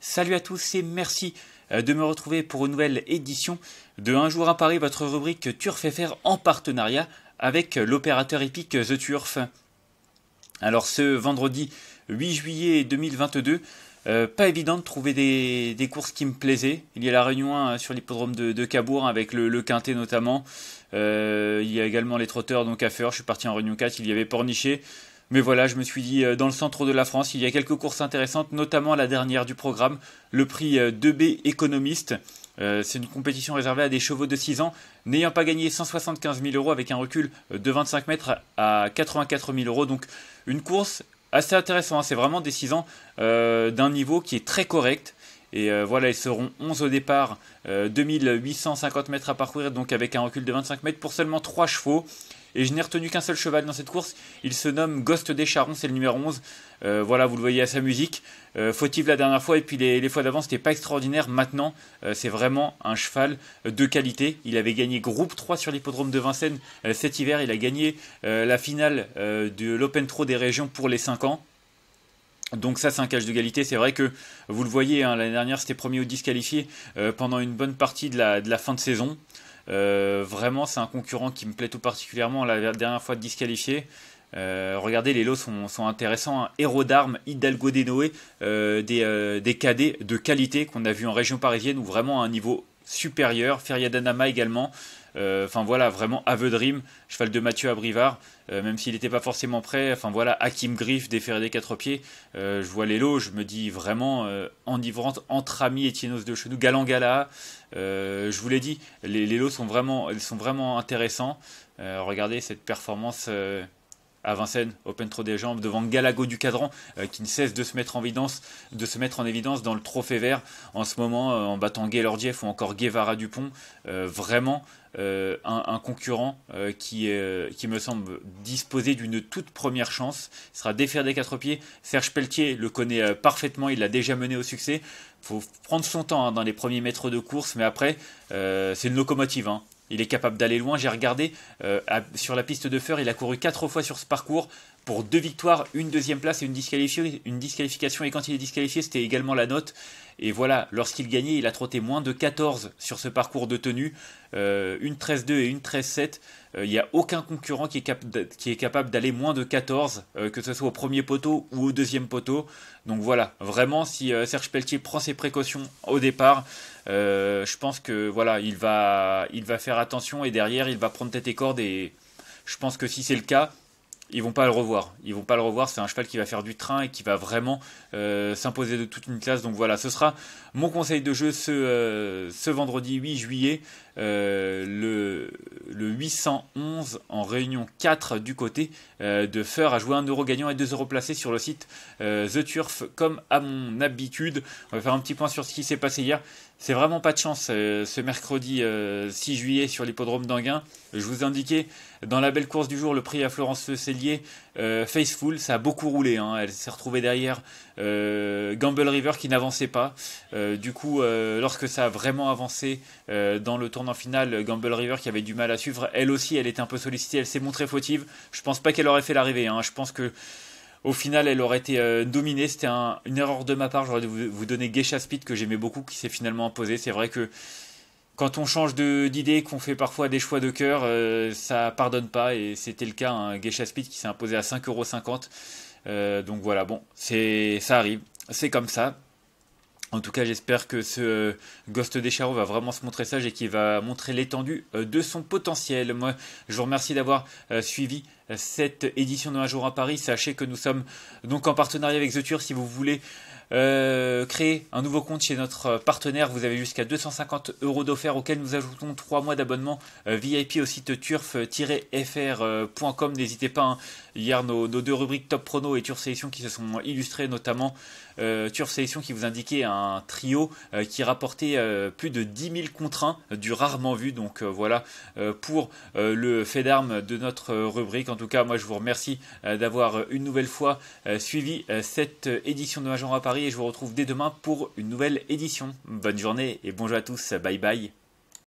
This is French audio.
Salut à tous et merci euh, de me retrouver pour une nouvelle édition de Un jour à Paris, votre rubrique Turf faire en partenariat avec l'opérateur épique The Turf. Alors ce vendredi 8 juillet 2022, euh, pas évident de trouver des, courses qui me plaisaient. Il y a la Réunion 1 sur l'hippodrome de, Cabourg avec le, Quintet notamment. Euh, il y a également les trotteurs, donc à faire. Je suis parti en Réunion 4, il y avait Pornichet. Mais voilà, je me suis dit, euh, dans le centre de la France, il y a quelques courses intéressantes, notamment la dernière du programme, le prix 2B euh, économiste. Euh, c'est une compétition réservée à des chevaux de 6 ans, n'ayant pas gagné 175 000 euros avec un recul de 25 mètres à 84 000 euros. Donc une course assez intéressante, hein. c'est vraiment des 6 ans d'un niveau qui est très correct. Et voilà, ils seront 11 au départ, 2850 mètres à parcourir, donc avec un recul de 25 mètres pour seulement 3 chevaux. Et je n'ai retenu qu'un seul cheval dans cette course. Il se nomme Ghost des Charons, c'est le numéro 11. Euh, voilà, vous le voyez à sa musique. Euh, fautive la dernière fois, et puis les, fois d'avant, c'était pas extraordinaire. Maintenant, euh, c'est vraiment un cheval de qualité. Il avait gagné groupe 3 sur l'hippodrome de Vincennes euh, cet hiver. Il a gagné la finale de l'Open Trot des régions pour les 5 ans. Donc ça c'est un cache de qualité, c'est vrai que vous le voyez, hein, l'année dernière c'était premier au disqualifié pendant une bonne partie de la fin de saison. Euh, vraiment, c'est un concurrent qui me plaît tout particulièrement. La dernière fois disqualifié. Euh, regardez, les lots sont, intéressants. Hein. Héros d'armes, Hidalgo de Noé euh, des, des cadets de qualité qu'on a vu en région parisienne ou vraiment à un niveau supérieur. Feria Danama également. Euh, enfin voilà, vraiment aveu de rime, cheval de Mathieu Abrivard, euh, même s'il n'était pas forcément prêt. Enfin voilà, Hakim Griff, déféré des quatre pieds. Euh, je vois les lots, je me dis vraiment enivrante entre amis Etienneos de Chenou, Galangala. je vous l'ai dit, les, lots sont vraiment, sont vraiment intéressants. regardez cette performance à Vincennes, Open Trop des jambes, devant Galago du Cadran, euh, qui ne cesse de se mettre en évidence, de se mettre en évidence dans le trophée vert en ce moment, euh, en battant Lordieff ou encore Guevara Dupont. Euh, vraiment un, concurrent qui, me semble disposer d'une toute première chance. Il sera défaire des quatre pieds. Serge Pelletier le connaît parfaitement, il l'a déjà mené au succès. Il faut prendre son temps hein, dans les premiers mètres de course, mais après, c'est une locomotive. Hein. Il est capable d'aller loin. J'ai regardé euh, sur la piste de fer, il a couru quatre fois sur ce parcours pour deux victoires, une deuxième place et une disqualification. Et quand il est disqualifié, c'était également la note. Et voilà, lorsqu'il gagnait, il a trotté moins de 14 sur ce parcours de tenue. Euh, une 13-2 et une 13-7. Euh, il n'y a aucun concurrent qui est, capable d'aller moins de 14, euh, que ce soit au premier poteau ou au deuxième poteau. Donc voilà, vraiment, si Serge Pelletier prend ses précautions au départ, je pense que voilà, il va, il va faire attention et derrière, il va prendre tête et corde. Et je pense que si c'est le cas, ils vont pas le revoir. Ils vont pas le revoir. C'est un cheval qui va faire du train et qui va vraiment euh, s'imposer de toute une classe. Donc voilà, ce sera mon conseil de jeu ce, euh, ce vendredi 8 juillet, euh, le, le, 811 en réunion 4 du côté de Feur à jouer 1 euro gagnant et 2 euros placés sur le site The Turf comme à mon habitude. On va faire un petit point sur ce qui s'est passé hier. C'est vraiment pas de chance ce mercredi 6 juillet sur l'hippodrome d'Anguin. Je vous indiquais dans la belle course du jour le prix à Florence Céline euh, Faceful, ça a beaucoup roulé. Hein. Elle s'est retrouvée derrière euh, Gamble River qui n'avançait pas. Euh, du coup, lorsque ça a vraiment avancé dans le tournant final, Gamble River qui avait du mal à suivre, elle aussi, elle était un peu sollicitée, elle s'est montrée fautive. Je pense pas qu'elle aurait fait l'arrivée. Hein. Je pense que au final, elle aurait été dominée. C'était une erreur de ma part. J'aurais dû vous, donner Geisha Speed que j'aimais beaucoup, qui s'est finalement imposée, C'est vrai que quand on change d'idée, qu'on fait parfois des choix de cœur, euh, ça pardonne pas. Et c'était le cas, un hein, Geisha Speed qui s'est imposé à 5,50€. Euh, donc voilà, bon, ça arrive, c'est comme ça. En tout cas, j'espère que ce euh, Ghost des Charros va vraiment se montrer sage et qu'il va montrer l'étendue de son potentiel. Moi, je vous remercie d'avoir suivi cette édition de Un jour à Paris. Sachez que nous sommes donc en partenariat avec The Tour. Si vous voulez euh, créer un nouveau compte chez notre euh, partenaire, vous avez jusqu'à 250 euros d'offert auxquels nous ajoutons 3 mois d'abonnement euh, VIP au site turf-fr.com. N'hésitez pas, hier hein. nos, nos, deux rubriques Top Prono et Turf Sélection qui se sont illustrées, notamment Turf Sélection qui vous indiquait un trio qui rapportait plus de 10 000 contre du rarement vu. Donc voilà pour le fait d'armes de notre rubrique. En tout cas, moi je vous remercie d'avoir une nouvelle fois suivi cette édition de Major à Paris et je vous retrouve dès demain pour une nouvelle édition. Bonne journée et bonjour à tous, bye bye.